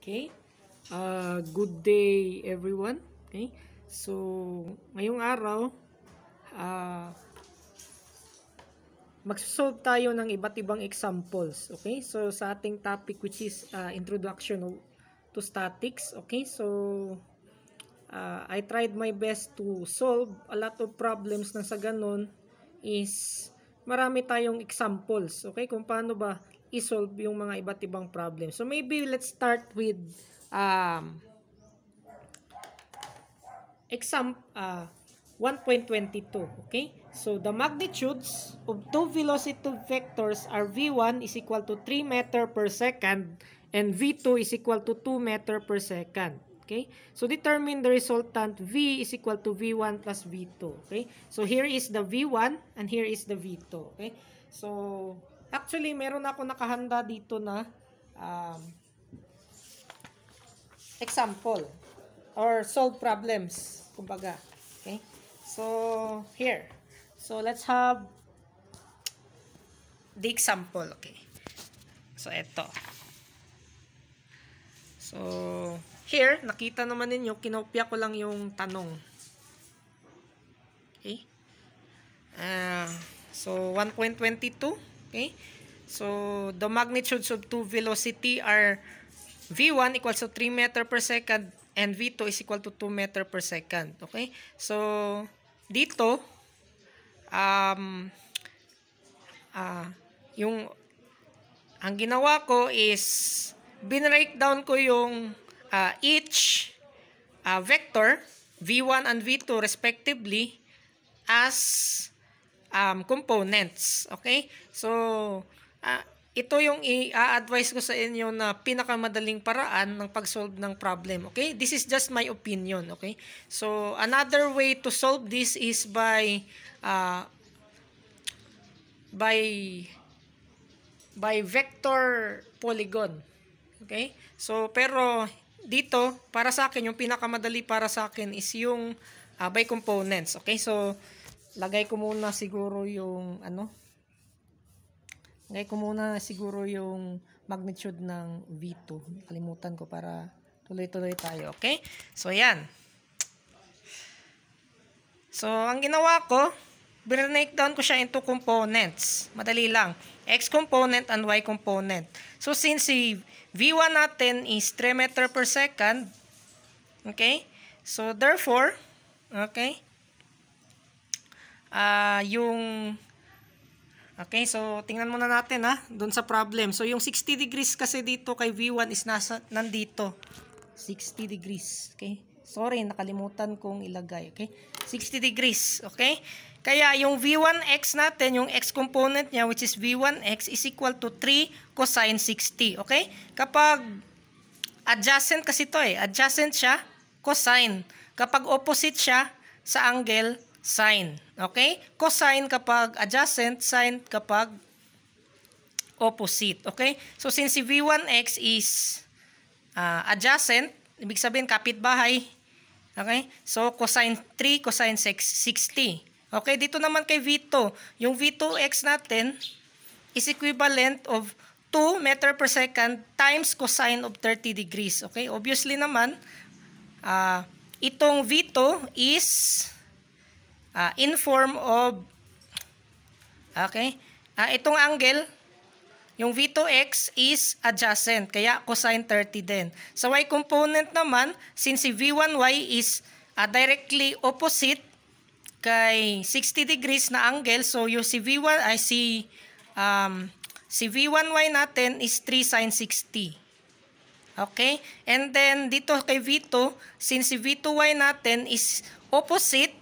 Okay? Uh, good day everyone. Okay? So, ngayong araw, uh, ah, mag-solve tayo ng iba't ibang examples. Okay? So, sa ating topic which is uh, introduction to statics. Okay? So, uh, I tried my best to solve a lot of problems na sa ganun is marami tayong examples. Okay? Kung paano ba isolve yung mga iba't ibang problem. So maybe let's start with um, example uh, 1.22. Okay? So the magnitudes of two velocity vectors are v1 is equal to 3 meter per second and v2 is equal to 2 meter per second. Okay? So determine the resultant v is equal to v1 plus v2. Okay? So here is the v1 and here is the v2. Okay? So Actually, meron ako nakahanda dito na um, example or solve problems, kumbaga. Okay? So, here. So, let's have the example. Okay. So, eto. So, here, nakita naman ninyo, kinopya ko lang yung tanong. Okay? Uh, so, 1.22. Okay? So, the magnitudes of two velocity are V1 equals to 3 meter per second and V2 is equal to 2 meter per second. Okay? So, dito, um, uh, yung, ang ginawa ko is, binrake down ko yung uh, each uh, vector, V1 and V2 respectively, as um, components. Okay? So, uh, ito yung i-advise ko sa inyo na pinakamadaling paraan ng pag-solve ng problem. Okay? This is just my opinion. Okay? So, another way to solve this is by uh, by by vector polygon. Okay? So, pero dito, para sa akin, yung pinakamadali para sa akin is yung uh, by components. Okay? So, lagay ko muna siguro yung ano lagay ko muna siguro yung magnitude ng V2 kalimutan ko para tuloy-tuloy tayo okay so yan so ang ginawa ko break down ko siya into components madali lang x component and y component so since si V1 natin is 3 meter per second okay so therefore okay uh, yung Okay, so tingnan muna natin ha, ah, doon sa problem. So yung 60 degrees kasi dito kay V1 is nasa, nandito. 60 degrees, okay? Sorry, nakalimutan kong ilagay, okay? 60 degrees, okay? Kaya yung V1x natin, yung x component niya which is V1x is equal to 3 cosine 60, okay? Kapag adjacent kasi to eh, adjacent siya, cosine. Kapag opposite siya sa angle, sine. Okay? Cosine kapag adjacent, sine kapag opposite. Okay? So, since si V1x is uh, adjacent, ibig sabihin kapitbahay. Okay? So, cosine 3, cosine 6, 60. Okay? Dito naman kay V2. Yung V2x natin is equivalent of 2 meter per second times cosine of 30 degrees. Okay? Obviously naman, uh, itong V2 is uh, in form of okay uh, itong angle yung V2x is adjacent kaya cosine 30 din sa y component naman since si V1y is uh, directly opposite kay 60 degrees na angle so yung si V1 I uh, si um, si V1y natin is 3 sine 60 okay and then dito kay V2 since si V2y natin is opposite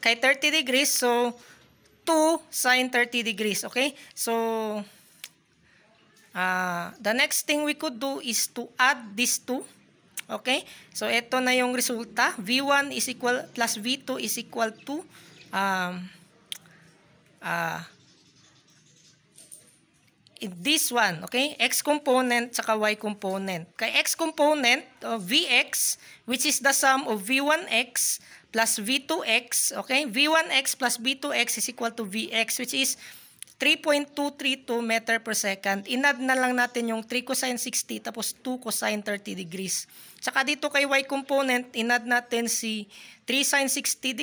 kay 30 degrees. So, 2 sine 30 degrees. Okay? So, uh, the next thing we could do is to add these two. Okay? So, ito na yung resulta. V1 is equal plus V2 is equal to um, uh, this one, okay? X component saka Y component. Kay X component, uh, Vx, which is the sum of V1x plus V2x, okay? V1x plus V2x is equal to Vx, which is 3.232 meter per second. Inad na lang natin yung 3 cosine 60 tapos 2 cosine 30 degrees. Tsaka dito kay y component, inad natin si 3 sine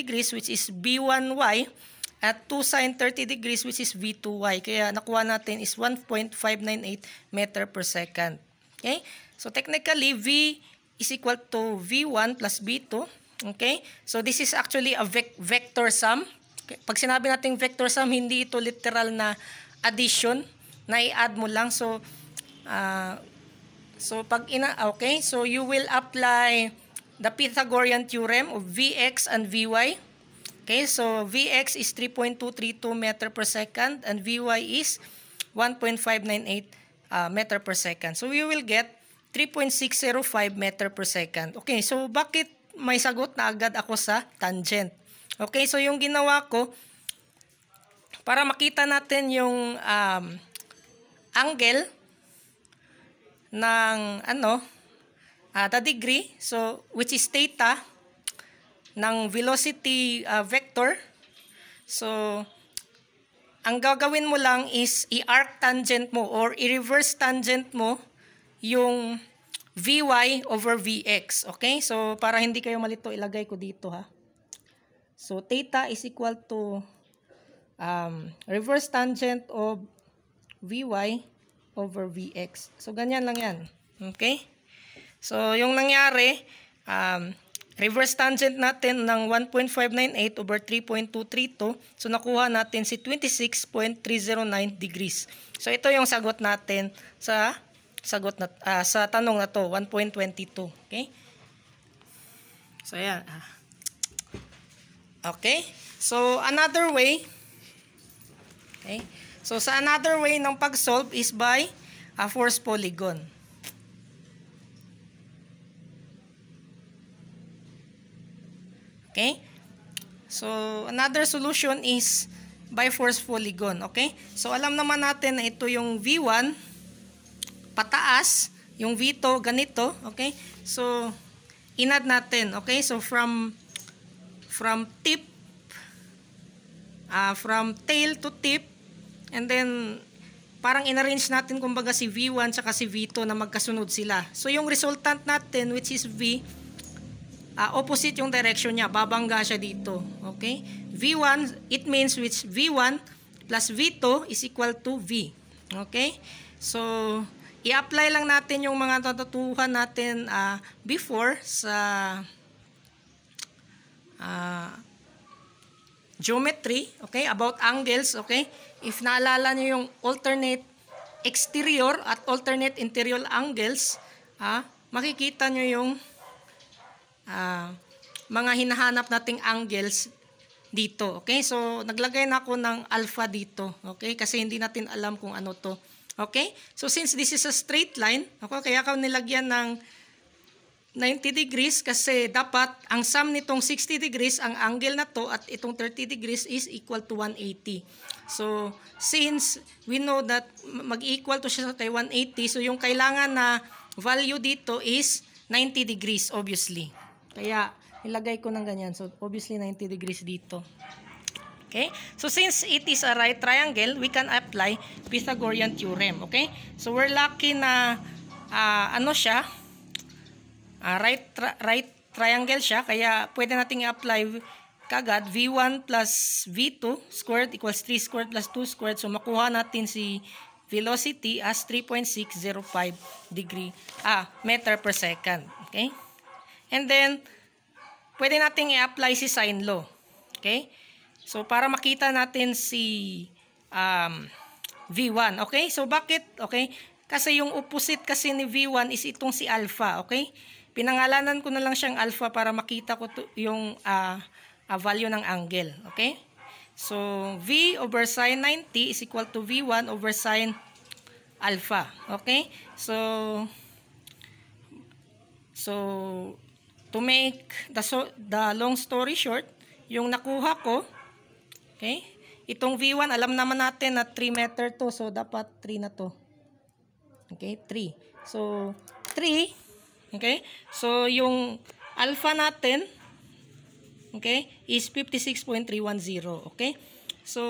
60 degrees which is B1y at 2 sine 30 degrees which is V2y. Kaya nakuha natin is 1.598 meter per second. Okay? So technically, V is equal to V1 plus V2 Okay? So this is actually a vec vector sum. Okay? Pag sinabi nating vector sum, hindi ito literal na addition na i-add mo lang. So uh, so pag ina okay, so you will apply the Pythagorean theorem of Vx and Vy. Okay, so Vx is 3.232 meter per second and Vy is 1.598 uh, ah, meter per second. So we will get 3.605 meter per second. Okay, so bakit may sagot na agad ako sa tangent. Okay, so yung ginawa ko, para makita natin yung um, angle ng ano, uh, the degree, so which is theta ng velocity uh, vector. So, ang gagawin mo lang is i-arc tangent mo or i-reverse tangent mo yung Vy over Vx. Okay? So, para hindi kayo malito, ilagay ko dito ha. So, theta is equal to um, reverse tangent of Vy over Vx. So, ganyan lang yan. Okay? So, yung nangyari, um, reverse tangent natin ng 1.598 over 3.232. So, nakuha natin si 26.309 degrees. So, ito yung sagot natin sa sagot na, uh, sa tanong na to, 1.22. Okay? So, ayan. Ah. Okay? So, another way, okay? So, sa another way ng pag-solve is by a force polygon. Okay? So, another solution is by force polygon. Okay? So, alam naman natin na ito yung V1 pataas, yung Vito, ganito, okay? So, inad natin, okay? So, from, from tip, uh, from tail to tip, and then, parang inarrange natin kumbaga si V1 tsaka si V2 na magkasunod sila. So, yung resultant natin, which is V, uh, opposite yung direction niya, babangga siya dito, okay? V1, it means which V1 plus V2 is equal to V, okay? So, i-apply lang natin yung mga natutuhan natin uh, before sa uh, geometry, okay, about angles, okay. If naalala nyo yung alternate exterior at alternate interior angles, ah, makikita nyo yung ah, mga hinahanap nating angles dito. Okay, so naglagay na ako ng alpha dito. Okay, kasi hindi natin alam kung ano to. Okay? So, since this is a straight line, okay, kaya ako nilagyan ng 90 degrees kasi dapat ang sum nitong 60 degrees, ang angle na to at itong 30 degrees is equal to 180. So, since we know that mag-equal to siya sa 180, so yung kailangan na value dito is 90 degrees, obviously. Kaya, nilagay ko ng ganyan. So, obviously 90 degrees dito. Okay? So, since it is a right triangle, we can apply Pythagorean theorem. Okay? So, we're lucky na uh, ano siya, uh, right, tri right triangle siya. Kaya, pwede nating i-apply kagad V1 plus V2 squared equals 3 squared plus 2 squared. So, makuha natin si velocity as 3.605 degree ah, meter per second. Okay? And then, pwede nating i-apply si sine law. Okay? So, para makita natin si um, V1. Okay? So, bakit? Okay? Kasi yung opposite kasi ni V1 is itong si alpha. Okay? Pinangalanan ko na lang siyang alpha para makita ko to, yung uh, uh, value ng angle. Okay? So, V over sine 90 is equal to V1 over sine alpha. Okay? So, so, to make the, so, the long story short, yung nakuha ko, okay, Itong V1, alam naman natin na 3 meter to. So, dapat 3 na to. Okay, 3. So, 3. Okay? So, yung alpha natin, okay, is 56.310. Okay? So,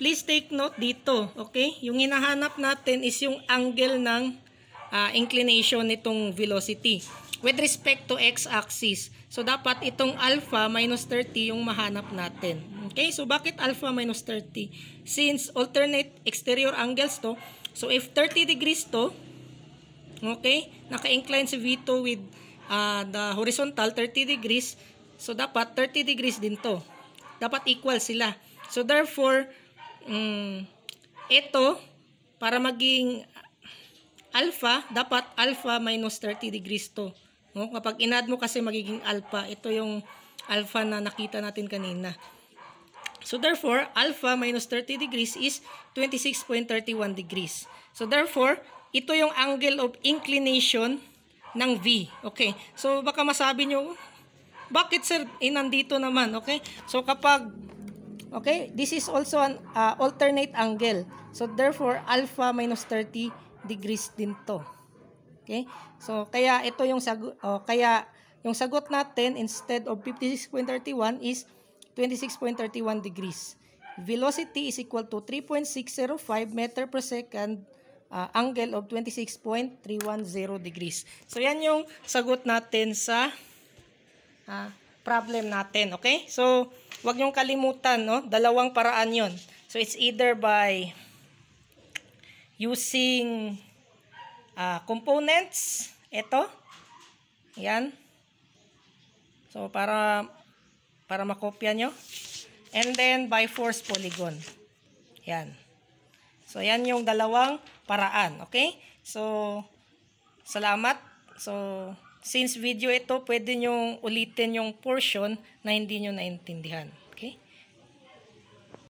please take note dito. Okay? Yung hinahanap natin is yung angle ng uh, inclination nitong velocity with respect to x-axis. So, dapat itong alpha minus 30 yung mahanap natin. Okay, so bakit alpha minus 30? Since alternate exterior angles to, so if 30 degrees to, okay, naka-incline si V2 with uh, the horizontal 30 degrees, so dapat 30 degrees din to. Dapat equal sila. So, therefore, um, ito, para maging alpha, dapat alpha minus 30 degrees to. No? Kapag inad mo kasi magiging alpha, ito yung alpha na nakita natin kanina. So therefore, alpha minus 30 degrees is 26.31 degrees. So therefore, ito yung angle of inclination ng V. Okay, so baka masabi nyo, bakit sir, eh, nandito naman, okay? So kapag, okay, this is also an uh, alternate angle. So therefore, alpha minus 30 degrees din to. Okay? So, kaya ito yung sagot, oh, kaya yung sagot natin instead of 56.31 is 26.31 degrees. Velocity is equal to 3.605 meter per second uh, angle of 26.310 degrees. So, yan yung sagot natin sa uh, problem natin. Okay? So, wag niyo kalimutan, no? Dalawang paraan yon So, it's either by using uh, components. Ito. Yan. So, para para makopya nyo. And then, by force polygon. Yan. So, ayan yung dalawang paraan. Okay? So, salamat. So, since video ito, pwede nyo ulitin yung portion na hindi nyo naintindihan.